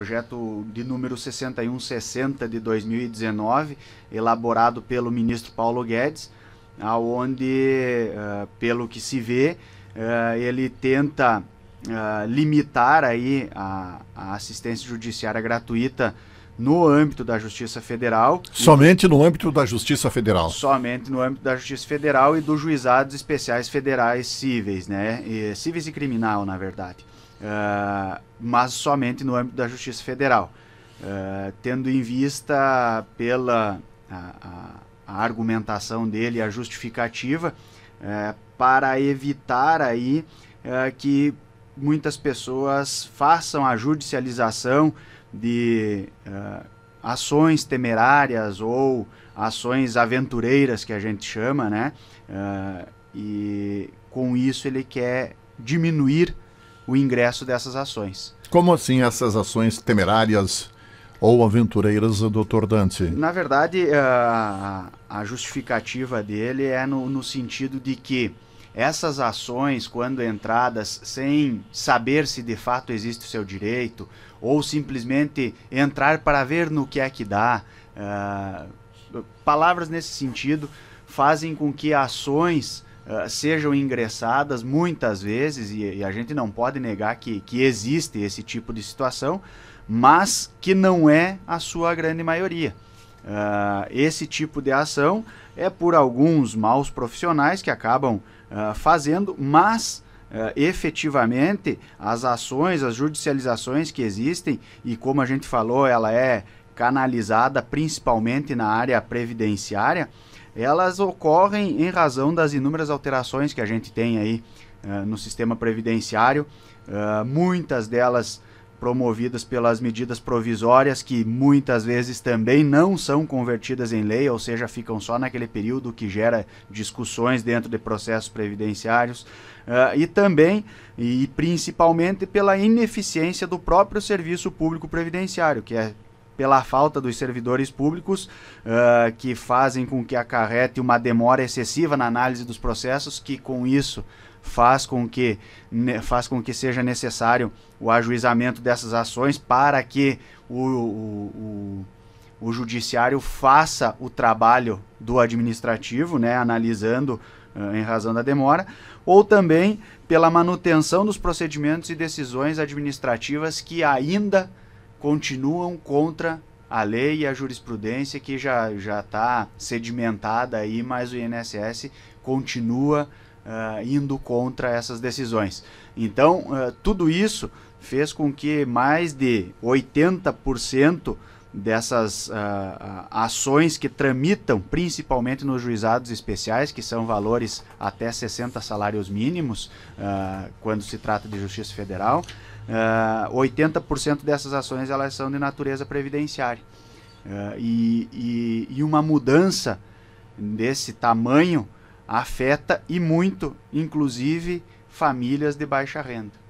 projeto de número 6160 de 2019, elaborado pelo ministro Paulo Guedes, aonde, eh, pelo que se vê, eh, ele tenta eh, limitar aí a assistência judiciária gratuita no âmbito da Justiça Federal. Somente e... no âmbito da Justiça Federal. Somente no âmbito da Justiça Federal e dos juizados especiais federais cíveis, né? E, cíveis e criminal, na verdade. Uh, mas somente no âmbito da Justiça Federal. Uh, tendo em vista pela a, a, a argumentação dele, a justificativa, uh, para evitar aí eh, que muitas pessoas façam a judicialização de uh, ações temerárias ou ações aventureiras que a gente chama, né? Uh, e com isso ele quer diminuir o ingresso dessas ações. Como assim essas ações temerárias ou aventureiras, doutor Dante? Na verdade, eh, a, a justificativa dele é no, no sentido de que essas ações, quando entradas sem saber se de fato existe o seu direito, ou simplesmente entrar para ver no que é que dá, uh, palavras nesse sentido fazem com que ações uh, sejam ingressadas muitas vezes, e, e, a gente não pode negar que, que existe esse tipo de situação, mas que não é a sua grande maioria. Uh, esse tipo de ação é por alguns maus profissionais que acabam uh, fazendo, mas uh, efetivamente as ações, as judicializações que existem, e como a gente falou, ela é canalizada principalmente na área previdenciária, elas ocorrem em razão das inúmeras alterações que a gente tem aí no sistema previdenciário, muitas delas promovidas pelas medidas provisórias que muitas vezes também não são convertidas em lei, ou seja, ficam só naquele período que gera discussões dentro de processos previdenciários, uh, e também e principalmente pela ineficiência do próprio serviço público previdenciário, que é pela falta dos servidores públicos, uh, que fazem com que acarrete uma demora excessiva na análise dos processos, que com isso faz com que, faz com que seja necessário o ajuizamento dessas ações para que o, o, o, o judiciário faça o trabalho do administrativo, né, analisando uh, em razão da demora, ou também pela manutenção dos procedimentos e decisões administrativas que ainda continuam contra a lei e a jurisprudência que já já está sedimentada aí, mas o INSS continua uh, indo contra essas decisões. Então, uh, tudo isso fez com que mais de 80% dessas uh, ações que tramitam principalmente nos juizados especiais, que são valores até 60 salários mínimos, quando se trata de justiça federal, Uh, ah, 80% dessas ações elas são de natureza previdenciária. Uh, e, e, e, uma mudança desse tamanho afeta e muito, inclusive, famílias de baixa renda.